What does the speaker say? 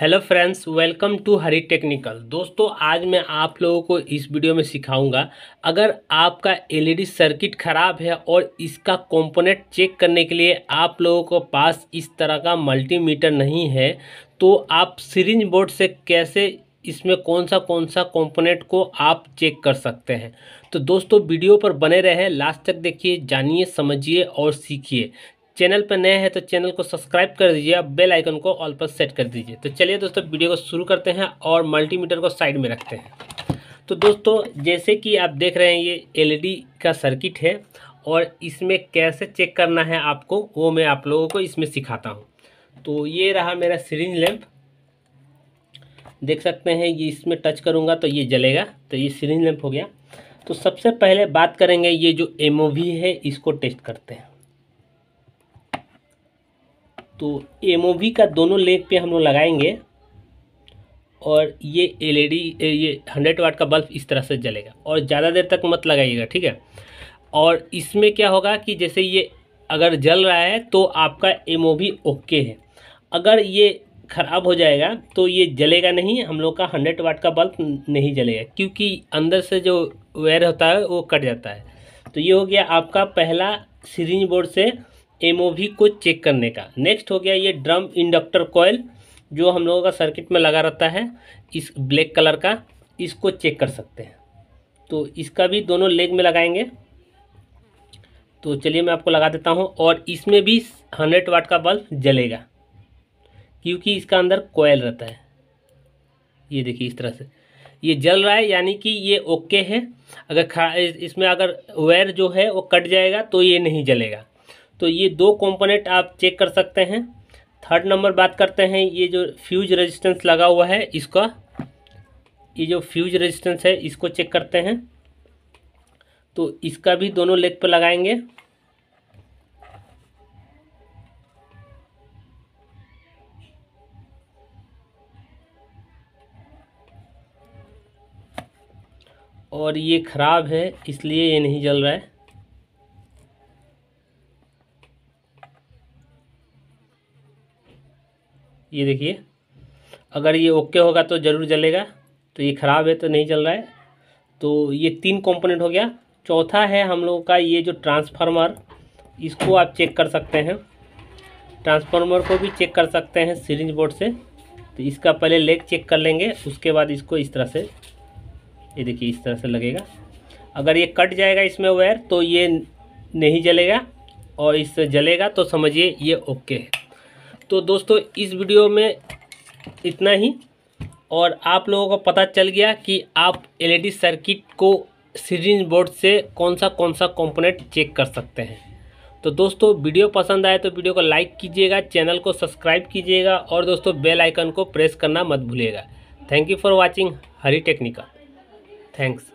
hello friends welcome to Hari Technical दोस्तों आज मैं आप लोगों को इस वीडियो में सिखाऊंगा अगर आपका एलईडी सर्किट ख़राब है और इसका कंपोनेंट चेक करने के लिए आप लोगों को पास इस तरह का मल्टीमीटर नहीं है तो आप सिरिंज बोर्ड से कैसे इसमें कौन सा कौन सा कंपोनेंट को आप चेक कर सकते हैं तो दोस्तों वीडियो पर बने रहें लास्ट तक देखिए जानिए समझिए और सीखिए चैनल पर नए हैं तो चैनल को सब्सक्राइब कर दीजिए और बेल आइकन को ऑल पर सेट कर दीजिए तो चलिए दोस्तों वीडियो को शुरू करते हैं और मल्टीमीटर को साइड में रखते हैं तो दोस्तों जैसे कि आप देख रहे हैं ये एलईडी का सर्किट है और इसमें कैसे चेक करना है आपको वो मैं आप लोगों को इसमें सिखाता हूँ तो ये रहा मेरा सीरिंज लैम्प देख सकते हैं ये इसमें टच करूँगा तो ये जलेगा तो ये सीरिंज लैम्प हो गया तो सबसे पहले बात करेंगे ये जो एम है इसको टेस्ट करते हैं तो एम का दोनों लेग पे हम लोग लगाएंगे और ये एलईडी e ये हंड्रेड वाट का बल्ब इस तरह से जलेगा और ज़्यादा देर तक मत लगाइएगा ठीक है और इसमें क्या होगा कि जैसे ये अगर जल रहा है तो आपका एम ओके है अगर ये ख़राब हो जाएगा तो ये जलेगा नहीं हम लोग का हंड्रेड वाट का बल्ब नहीं जलेगा क्योंकि अंदर से जो वेयर होता है वो कट जाता है तो ये हो गया आपका पहला सीरीज बोर्ड से एम को चेक करने का नेक्स्ट हो गया ये ड्रम इंडक्टर कॉयल जो हम लोगों का सर्किट में लगा रहता है इस ब्लैक कलर का इसको चेक कर सकते हैं तो इसका भी दोनों लेग में लगाएंगे तो चलिए मैं आपको लगा देता हूँ और इसमें भी हंड्रेड वाट का बल्ब जलेगा क्योंकि इसका अंदर कोयल रहता है ये देखिए इस तरह से ये जल रहा है यानी कि ये ओके है अगर खा इसमें अगर वायर जो है वो कट जाएगा तो ये नहीं जलेगा तो ये दो कंपोनेंट आप चेक कर सकते हैं थर्ड नंबर बात करते हैं ये जो फ्यूज रेजिस्टेंस लगा हुआ है इसका ये जो फ्यूज रेजिस्टेंस है इसको चेक करते हैं तो इसका भी दोनों लेग पर लगाएंगे और ये ख़राब है इसलिए ये नहीं जल रहा है ये देखिए अगर ये ओके होगा तो ज़रूर जलेगा तो ये ख़राब है तो नहीं जल रहा है तो ये तीन कंपोनेंट हो गया चौथा है हम लोगों का ये जो ट्रांसफार्मर इसको आप चेक कर सकते हैं ट्रांसफार्मर को भी चेक कर सकते हैं सीरिंज बोर्ड से तो इसका पहले लेग चेक कर लेंगे उसके बाद इसको इस तरह से ये देखिए इस तरह से लगेगा अगर ये कट जाएगा इसमें वायर तो ये नहीं जलेगा और इससे जलेगा तो समझिए ये ओके है तो दोस्तों इस वीडियो में इतना ही और आप लोगों को पता चल गया कि आप एलईडी सर्किट को सीरीज बोर्ड से कौन सा कौन सा कंपोनेंट चेक कर सकते हैं तो दोस्तों वीडियो पसंद आए तो वीडियो को लाइक कीजिएगा चैनल को सब्सक्राइब कीजिएगा और दोस्तों बेल आइकन को प्रेस करना मत भूलिएगा thank you for watching Hari Technical thanks